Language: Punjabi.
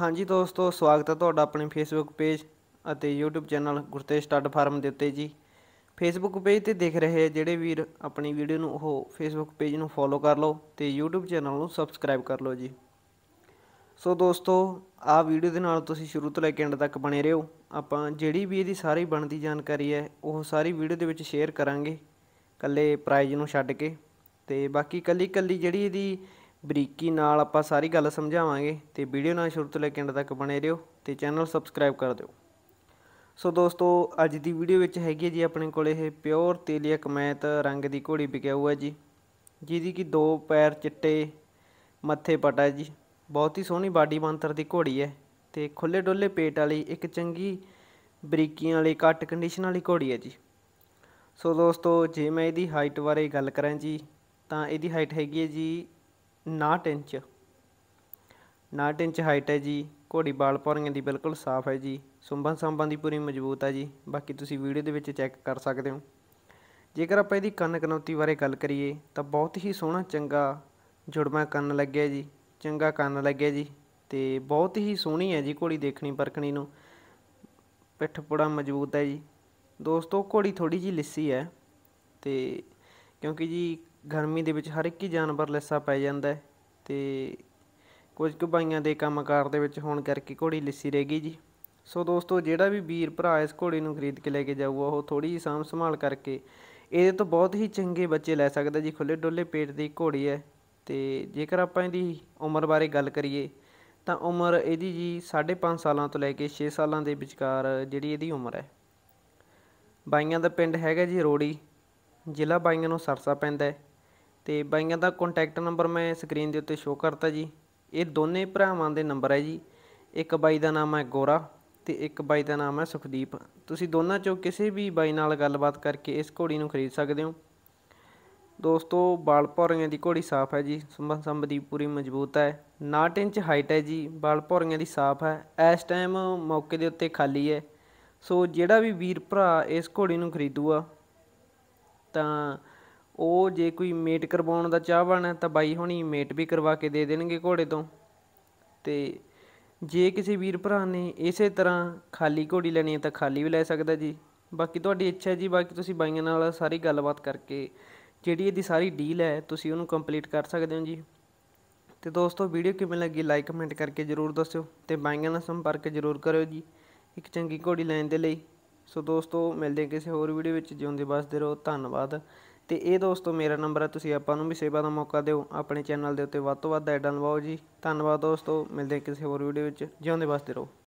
ਹਾਂਜੀ ਦੋਸਤੋ ਸਵਾਗਤ ਹੈ ਤੁਹਾਡਾ ਆਪਣੇ ਫੇਸਬੁੱਕ ਪੇਜ ਅਤੇ YouTube channel Gurtej stud farm ਦੇ ਉੱਤੇ ਜੀ ਫੇਸਬੁੱਕ ਪੇਜ ਤੇ ਦੇਖ ਰਹੇ ਜਿਹੜੇ ਵੀਰ ਆਪਣੀ ਵੀਡੀਓ ਨੂੰ ਉਹ ਫੇਸਬੁੱਕ ਪੇਜ ਨੂੰ ਫੋਲੋ ਕਰ ਲਓ ਤੇ YouTube ਚੈਨਲ ਨੂੰ ਸਬਸਕ੍ਰਾਈਬ ਕਰ ਲਓ ਜੀ ਸੋ ਦੋਸਤੋ ਆ ਵੀਡੀਓ ਦੇ ਨਾਲ ਤੁਸੀਂ ਸ਼ੁਰੂ ਤੋਂ ਲੈ ਕੇ ਐਂਡ ਤੱਕ ਬਣੇ ਰਹੋ ਆਪਾਂ ਜਿਹੜੀ ਵੀ ਇਹਦੀ ਸਾਰੀ ਬਣਦੀ ਜਾਣਕਾਰੀ ਹੈ ਉਹ ਸਾਰੀ ਵੀਡੀਓ ਦੇ ਵਿੱਚ ਸ਼ੇਅਰ ਕਰਾਂਗੇ ਕੱਲੇ ਪ੍ਰਾਈਜ਼ ਨੂੰ ਛੱਡ ਕੇ ਤੇ ਬਾਕੀ ਕੱਲੀ ਕੱਲੀ ਜਿਹੜੀ ਇਹਦੀ ਬਰੀਕੀ ਨਾਲ ਆਪਾਂ ਸਾਰੀ ਗੱਲ ਸਮਝਾਵਾਂਗੇ ਤੇ ਵੀਡੀਓ ਨਾਲ ਸ਼ੁਰੂ ਤੋਂ ਲੈ ਕੇ ਅੰਤ ਤੱਕ ਬਣੇ ਰਹੋ ਤੇ ਚੈਨਲ ਸਬਸਕ੍ਰਾਈਬ ਕਰ ਦਿਓ ਸੋ ਦੋਸਤੋ ਅੱਜ ਦੀ ਵੀਡੀਓ ਵਿੱਚ ਹੈਗੀ ਹੈ ਜੀ ਆਪਣੇ ਕੋਲ ਇਹ ਪਿਓਰ ਤੇਲੀਆ ਕਮੈਤ ਰੰਗ ਦੀ ਘੋੜੀ ਵਿਕਿਆ ਹੋਇਆ ਜੀ ਜਿਹਦੀ ਕਿ ਦੋ ਪੈਰ ਚਿੱਟੇ ਮੱਥੇ ਪਟਾ ਜੀ ਬਹੁਤ ਹੀ ਸੋਹਣੀ ਬਾਡੀ ਬੰਤਰ ਦੀ ਘੋੜੀ ਹੈ ਤੇ ਖੁੱਲੇ ਡੋਲੇ ਪੇਟ ਵਾਲੀ ਇੱਕ ਚੰਗੀ ਬਰੀਕੀਆਂ ਵਾਲੀ ਕੱਟ ਕੰਡੀਸ਼ਨ ਵਾਲੀ ਘੋੜੀ ਹੈ ਜੀ ਸੋ ਦੋਸਤੋ ਜੇ ਮੈਂ ਇਹਦੀ ਹਾਈਟ ਬਾਰੇ ਗੱਲ ਕਰਾਂ ਜੀ ਤਾਂ ਇਹਦੀ ਹਾਈਟ ਹੈਗੀ ਹੈ ਜੀ ਨਾਟ ਇੰਚ ਨਾਟ ਇੰਚ ਹਾਈਟ ਹੈ ਜੀ ਘੋੜੀ ਬਾਲ ਪੌਰੀਆਂ ਦੀ ਬਿਲਕੁਲ ਸਾਫ਼ ਹੈ ਜੀ ਸੁੰਭਨ ਸੰਬਾਂ ਦੀ ਪੂਰੀ ਮਜ਼ਬੂਤ ਹੈ ਜੀ ਬਾਕੀ ਤੁਸੀਂ ਵੀਡੀਓ ਦੇ ਵਿੱਚ ਚੈੱਕ ਕਰ ਸਕਦੇ ਹੋ ਜੇਕਰ ਆਪਾਂ ਇਹਦੀ ਕੰਨ ਕਨੌਤੀ ਬਾਰੇ ਗੱਲ ਕਰੀਏ ਤਾਂ ਬਹੁਤ ਹੀ ਸੋਹਣਾ ਚੰਗਾ ਜੁੜਵਾ ਕੰਨ ਲੱਗਿਆ ਜੀ ਚੰਗਾ ਕੰਨ ਲੱਗਿਆ ਜੀ ਤੇ ਬਹੁਤ ਹੀ ਸੋਹਣੀ ਹੈ ਜੀ ਘੋੜੀ ਦੇਖਣੀ ਪਰਖਣੀ ਨੂੰ ਪਿੱਠ ਪੁੜਾ ਮਜ਼ਬੂਤ ਹੈ ਜੀ ਦੋਸਤੋ ਘੋੜੀ ਥੋੜੀ ਜੀ ਲਿੱਸੀ ਹੈ ਤੇ ਕਿਉਂਕਿ ਜੀ ਗਰਮੀ ਦੇ ਵਿੱਚ ਹਰ ਇੱਕ ਹੀ ਜਾਨਵਰ ਲਿੱਸਾ ਪੈ ਜਾਂਦਾ ਤੇ ਕੁਝ ਕੁ ਬਾਈਆਂ ਦੇ ਕੰਮਕਾਰ ਦੇ ਵਿੱਚ ਹੋਣ ਕਰਕੇ ਘੋੜੀ ਲਿੱਸੀ ਰਹਿ ਗਈ ਜੀ ਸੋ ਦੋਸਤੋ ਜਿਹੜਾ ਵੀ ਵੀਰ ਭਰਾ ਇਸ ਘੋੜੀ ਨੂੰ ਖਰੀਦ ਕੇ ਲੈ ਕੇ ਜਾਊਗਾ ਉਹ ਥੋੜੀ ਜੀ ਸਾਂਭ ਸੰਭਾਲ ਕਰਕੇ ਇਹਦੇ ਤੋਂ ਬਹੁਤ ਹੀ ਚੰਗੇ ਬੱਚੇ ਲੈ ਸਕਦਾ ਜੀ ਖੁੱਲੇ ਡੋਲੇ ਪੇਟ ਦੀ ਘੋੜੀ ਹੈ ਤੇ ਜੇਕਰ ਆਪਾਂ ਇਹਦੀ ਉਮਰ ਬਾਰੇ ਗੱਲ ਕਰੀਏ ਤਾਂ ਉਮਰ ਇਹਦੀ ਜੀ 5.5 ਸਾਲਾਂ ਤੋਂ ਲੈ ਕੇ 6 ਸਾਲਾਂ ਦੇ ਵਿਚਕਾਰ ਜਿਹੜੀ ਇਹਦੀ ਉਮਰ ਹੈ ਬਾਈਆਂ ਦਾ ਪਿੰਡ ਹੈਗਾ ਜੀ ਰੋੜੀ ਜ਼ਿਲ੍ਹਾ ਬਾਈਆਂ ਨੂੰ ਸਰਸਾ ਪੈਂਦਾ ਹੈ ਤੇ ਬਾਈਆਂ ਦਾ ਕੰਟੈਕਟ ਨੰਬਰ ਮੈਂ ਸਕਰੀਨ ਦੇ ਉੱਤੇ ਸ਼ੋ ਕਰਤਾ ਜੀ ਇਹ ਦੋਨੇ ਭਰਾਵਾਂ ਦੇ ਨੰਬਰ ਹੈ ਜੀ ਇੱਕ ਬਾਈ ਦਾ ਨਾਮ ਹੈ ਗੋਰਾ ਤੇ ਇੱਕ ਬਾਈ ਦਾ ਨਾਮ ਹੈ ਸੁਖਦੀਪ ਤੁਸੀਂ ਦੋਨਾਂ ਚੋਂ ਕਿਸੇ ਵੀ ਬਾਈ ਨਾਲ ਗੱਲਬਾਤ ਕਰਕੇ ਇਸ ਘੋੜੀ ਨੂੰ ਖਰੀਦ ਸਕਦੇ ਹੋ ਦੋਸਤੋ ਬਾਲਪੌਰੀਆਂ ਦੀ ਘੋੜੀ ਸਾਫ਼ ਹੈ ਜੀ ਸੰਭੰਸੰਭ ਦੀ ਪੂਰੀ ਮਜ਼ਬੂਤ ਹੈ 9 ਇੰਚ ਹਾਈਟ ਹੈ ਜੀ ਬਾਲਪੌਰੀਆਂ ਦੀ ਸਾਫ਼ ਹੈ ਇਸ ਟਾਈਮ ਮੌਕੇ ਦੇ ਉੱਤੇ ਖਾਲੀ ਹੈ ਸੋ ਜਿਹੜਾ ਵੀ ਵੀਰ ਭਰਾ ਇਸ ਘੋੜੀ ਨੂੰ ਖਰੀਦੂਗਾ ਤਾਂ ਉਹ ਜੇ ਕੋਈ ਮੇਟ ਕਰਵਾਉਣ ਦਾ ਚਾਹਵਾਨ ਹੈ ਤਾਂ ਬਾਈ ਹੁਣੀ ਮੇਟ ਵੀ ਕਰਵਾ ਕੇ ਦੇ ਦੇਣਗੇ ਘੋੜੇ ਤੋਂ ਤੇ ਜੇ ਕਿਸੇ ਵੀਰ ਭਰਾ ਨੇ ਇਸੇ ਤਰ੍ਹਾਂ ਖਾਲੀ ਘੋੜੀ ਲੈਣੀ ਹੈ ਤਾਂ ਖਾਲੀ ਵੀ ਲੈ ਸਕਦਾ ਜੀ ਬਾਕੀ ਤੁਹਾਡੀ ਇੱਛਾ ਹੈ ਜੀ ਬਾਕੀ ਤੁਸੀਂ ਬਾਈਆਂ ਨਾਲ ਸਾਰੀ ਗੱਲਬਾਤ ਕਰਕੇ ਜਿਹੜੀ ਇਹਦੀ ਸਾਰੀ ਡੀਲ ਹੈ ਤੁਸੀਂ ਉਹਨੂੰ ਕੰਪਲੀਟ ਕਰ ਸਕਦੇ ਹੋ ਜੀ ਤੇ ਦੋਸਤੋ ਵੀਡੀਓ ਕਿਵੇਂ ਲੱਗੀ ਲਾਈਕ ਕਮੈਂਟ ਕਰਕੇ ਜਰੂਰ ਦੱਸਿਓ ਤੇ ਬਾਈਆਂ ਨਾਲ ਸੰਪਰਕ ਜਰੂਰ ਕਰਿਓ ਜੀ ਇੱਕ ਚੰਗੀ ਘੋੜੀ ਲੈਣ ਦੇ ਲਈ ਸੋ ਦੋਸਤੋ ਮਿਲਦੇ ਹਾਂ ਕਿਸੇ ਹੋਰ ਵੀਡੀਓ ਵਿੱਚ ਜਿਉਂਦੇ ਬਸਦੇ ਰਹੋ ਧੰਨਵਾਦ ਤੇ ਇਹ ਦੋਸਤੋ ਮੇਰਾ ਨੰਬਰ ਹੈ ਤੁਸੀਂ ਆਪਾਂ ਨੂੰ ਵੀ ਸੇਵਾ ਦਾ ਮੌਕਾ ਦਿਓ ਆਪਣੇ ਚੈਨਲ ਦੇ ਉੱਤੇ ਵੱਧ ਤੋਂ ਵੱਧ ਐਡਾਂ ਲਵਾਓ ਜੀ ਧੰਨਵਾਦ ਦੋਸਤੋ ਮਿਲਦੇ ਕਿਸੇ ਹੋਰ ਵੀਡੀਓ ਵਿੱਚ ਜਿਉਂਦੇ ਵਸਦੇ ਰਹੋ